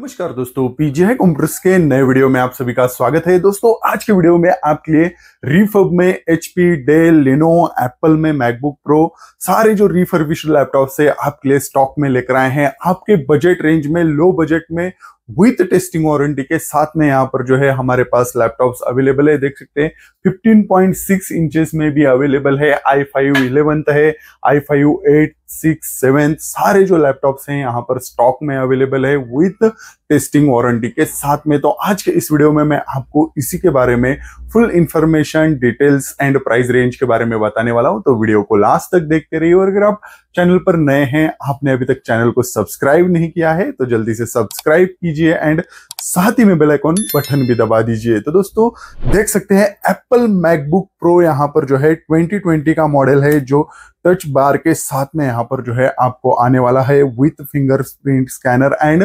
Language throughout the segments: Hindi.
नमस्कार दोस्तों पीजीआई कंप्यूटर्स के नए वीडियो में आप सभी का स्वागत है दोस्तों आज के वीडियो में आपके लिए रिफर्ब में एचपी डेल लिनो एप्पल में मैकबुक प्रो सारे जो रिफर्बिश लैपटॉप है आपके लिए स्टॉक में लेकर आए हैं आपके बजट रेंज में लो बजट में विथ टेस्टिंग वारंटी के साथ में यहाँ पर जो है हमारे पास लैपटॉप्स अवेलेबल है देख सकते हैं 15.6 इंचेस में भी अवेलेबल है आई फाइव इलेवंथ है I five eight six seven सारे जो लैपटॉप्स हैं यहाँ पर स्टॉक में अवेलेबल है विथ टेस्टिंग वारंटी के साथ में तो आज के इस वीडियो में मैं आपको इसी के बारे में full information details and price range के बारे में बताने वाला हूँ तो वीडियो को लास्ट तक देखते रहिए और अगर आप चैनल पर नए हैं आपने अभी तक चैनल को सब्सक्राइब नहीं किया है तो जल्दी से सब्सक्राइब कीजिए एंड साथ ही में बेल बटन भी दबा दीजिए तो दोस्तों देख सकते हैं एप्पल मैकबुक प्रो यहाँ पर जो है 2020 का मॉडल है जो टच बार के साथ में यहाँ पर जो है आपको आने वाला है विथ फिंगरप्रिंट स्कैनर एंड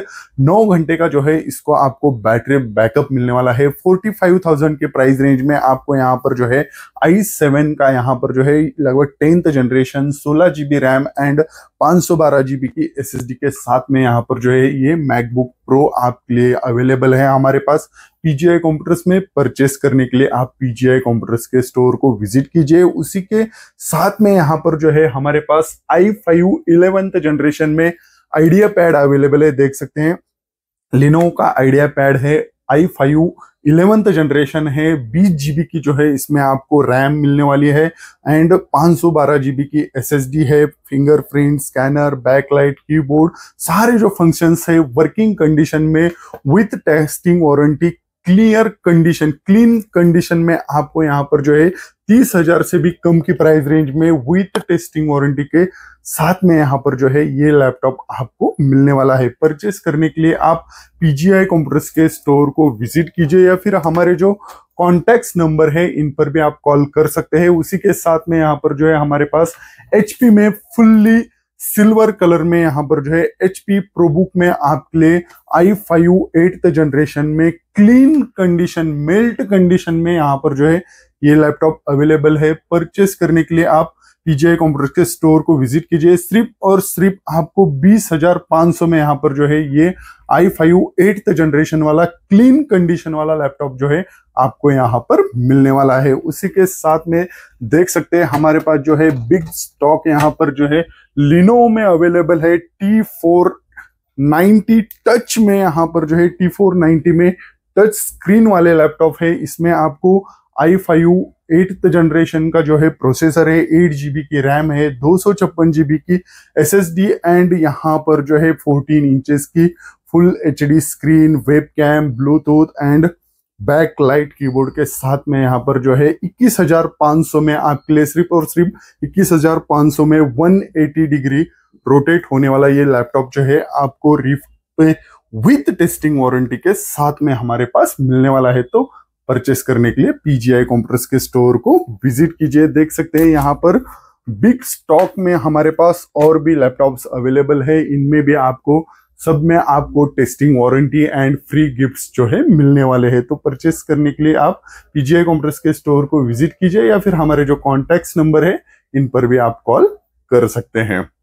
9 घंटे का जो है इसको आपको बैटरी बैकअप मिलने वाला है 45,000 के प्राइस रेंज में आपको यहाँ पर जो है आई सेवन का यहाँ पर जो है लगभग टेंथ जनरेशन सोलह जीबी रैम एंड 512 जीबी की एसएसडी के साथ में यहाँ पर जो है ये मैकबुक प्रो आपके लिए अवेलेबल है हमारे पास पीजीआई कंप्यूटर्स में परचेस करने के लिए आप पीजीआई कंप्यूटर्स के स्टोर को विजिट कीजिए उसी के साथ में यहाँ पर जो है हमारे पास आई फाइव इलेवेंथ जनरेशन में आइडिया पैड अवेलेबल है देख सकते हैं लिनो का आइडिया पैड है आई फाइव इलेवंथ जनरेशन है बीस जीबी की जो है इसमें आपको रैम मिलने वाली है एंड 512 जीबी की एसएसडी है फिंगरप्रिंट स्कैनर बैकलाइट कीबोर्ड सारे जो फंक्शंस है वर्किंग कंडीशन में with testing warranty clear condition clean condition में आपको यहाँ पर जो है तीस हजार से भी कम की प्राइस रेंज में विथ टेस्टिंग वारंटी के साथ में यहाँ पर जो है ये लैपटॉप आपको मिलने वाला है परचेस करने के लिए आप पीजीआई कंप्यूटर्स के स्टोर को विजिट कीजिए या फिर हमारे जो कॉन्टेक्ट नंबर है इन पर भी आप कॉल कर सकते हैं उसी के साथ में यहाँ पर जो है हमारे पास एचपी में फुल्ली सिल्वर कलर में यहां पर जो है एचपी प्रोबुक में आपके लिए आई फाइव एट जनरेशन में क्लीन कंडीशन मेल्ट कंडीशन में यहां पर जो है ये लैपटॉप अवेलेबल है परचेस करने के लिए आप पीजीआई कंप्यूटर के स्टोर को विजिट कीजिए सिर्फ और सिर्फ आपको बीस हजार पांच सौ में यहाँ पर जो है ये आई फाइव एट्थ जनरेशन वाला क्लीन कंडीशन वाला लैपटॉप जो है आपको यहाँ पर मिलने वाला है उसी के साथ में देख सकते हैं हमारे पास जो है बिग स्टॉक यहाँ पर जो है लिनो में अवेलेबल है टी फोर नाइन्टी टच में यहाँ पर जो है टी फोर नाइन्टी में टच स्क्रीन वाले लैपटॉप है इसमें आपको आई फाइव एट्थ जनरेशन का जो है प्रोसेसर है एट जी की रैम है दो सौ छप्पन जीबी की एस एंड यहाँ पर जो है फोर्टीन इंचेस की full H screen web cam Bluetooth and back light keyboard के साथ में यहाँ पर जो है 21,500 में आपके लिए सिर्फ और सिर्फ 21,500 में 180 डिग्री रोटेट होने वाला ये लैपटॉप जो है आपको रिफ्ट पे विथ टेस्टिंग वारंटी के साथ में हमारे पास मिलने वाला है तो परचेस करने के लिए पीजीआई कंप्रेस के स्टोर को विजिट कीजिए देख सकते हैं यहाँ पर बिग स्टॉक में हमारे पास और भी लैपटॉप्स अवेलेबल है इनमें भी आपको सब में आपको testing warranty and free gifts जो है मिलने वाले हैं तो परचेस करने के लिए आप पीजीआई कॉम्प्रेस के स्टोर को विजिट कीजिए या फिर हमारे जो कॉन्टैक्ट नंबर है इन पर भी आप कॉल कर सकते हैं